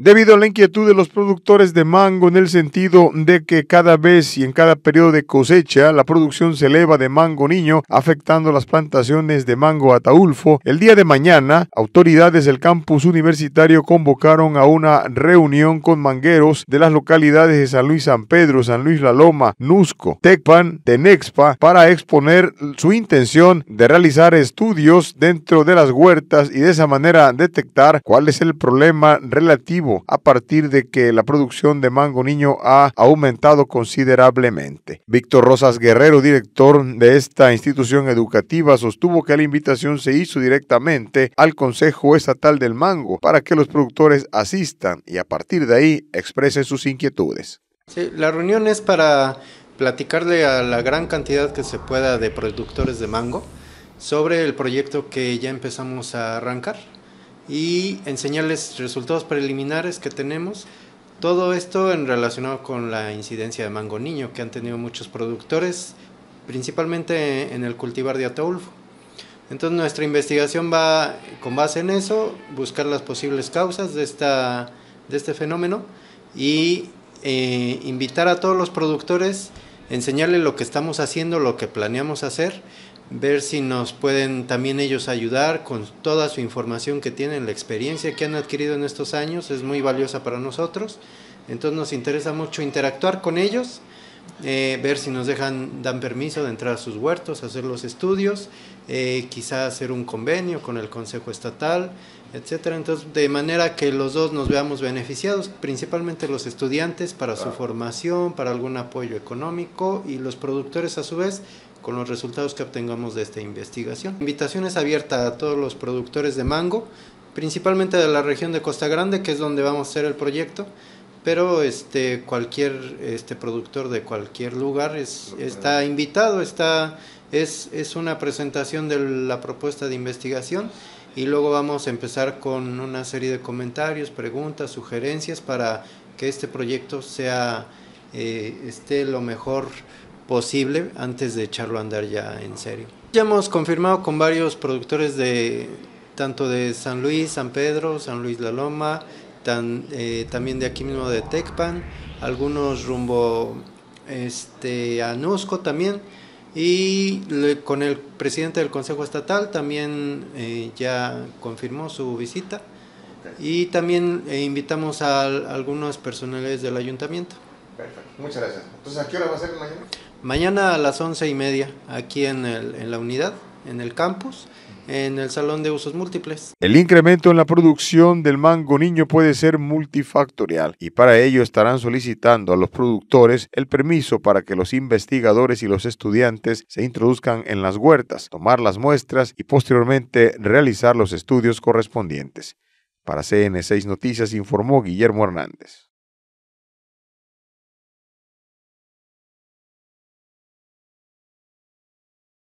debido a la inquietud de los productores de mango en el sentido de que cada vez y en cada periodo de cosecha la producción se eleva de mango niño, afectando las plantaciones de mango ataulfo, el día de mañana autoridades del campus universitario convocaron a una reunión con mangueros de las localidades de San Luis San Pedro, San Luis La Loma, Nusco, Tecpan, Tenexpa, para exponer su intención de realizar estudios dentro de las huertas y de esa manera detectar cuál es el problema relativo a partir de que la producción de mango niño ha aumentado considerablemente. Víctor Rosas Guerrero, director de esta institución educativa, sostuvo que la invitación se hizo directamente al Consejo Estatal del Mango para que los productores asistan y a partir de ahí expresen sus inquietudes. la reunión es para platicarle a la gran cantidad que se pueda de productores de mango sobre el proyecto que ya empezamos a arrancar y enseñarles resultados preliminares que tenemos. Todo esto en relacionado con la incidencia de mango niño que han tenido muchos productores, principalmente en el cultivar de Ataulfo. Entonces nuestra investigación va con base en eso, buscar las posibles causas de, esta, de este fenómeno y eh, invitar a todos los productores, enseñarles lo que estamos haciendo, lo que planeamos hacer ver si nos pueden también ellos ayudar con toda su información que tienen, la experiencia que han adquirido en estos años es muy valiosa para nosotros. Entonces nos interesa mucho interactuar con ellos, eh, ver si nos dejan, dan permiso de entrar a sus huertos, hacer los estudios, eh, quizá hacer un convenio con el Consejo Estatal, etcétera. Entonces, de manera que los dos nos veamos beneficiados, principalmente los estudiantes para su formación, para algún apoyo económico y los productores a su vez con los resultados que obtengamos de esta investigación. La invitación es abierta a todos los productores de mango, principalmente de la región de Costa Grande, que es donde vamos a hacer el proyecto, pero este, cualquier este, productor de cualquier lugar es, está invitado, está, es, es una presentación de la propuesta de investigación y luego vamos a empezar con una serie de comentarios, preguntas, sugerencias para que este proyecto sea, eh, esté lo mejor posible antes de echarlo a andar ya en serio. Ya hemos confirmado con varios productores de tanto de San Luis, San Pedro, San Luis La Loma, tan, eh, también de aquí mismo de Tecpan, algunos rumbo este, a también y con el presidente del Consejo Estatal también eh, ya confirmó su visita y también eh, invitamos a, algunos personales del ayuntamiento. Perfecto, muchas gracias. Entonces, ¿a qué hora va a ser mañana? Mañana a las once y media, aquí en, en la unidad, en el campus en el Salón de Usos Múltiples. El incremento en la producción del mango niño puede ser multifactorial y para ello estarán solicitando a los productores el permiso para que los investigadores y los estudiantes se introduzcan en las huertas, tomar las muestras y posteriormente realizar los estudios correspondientes. Para CN6 Noticias informó Guillermo Hernández.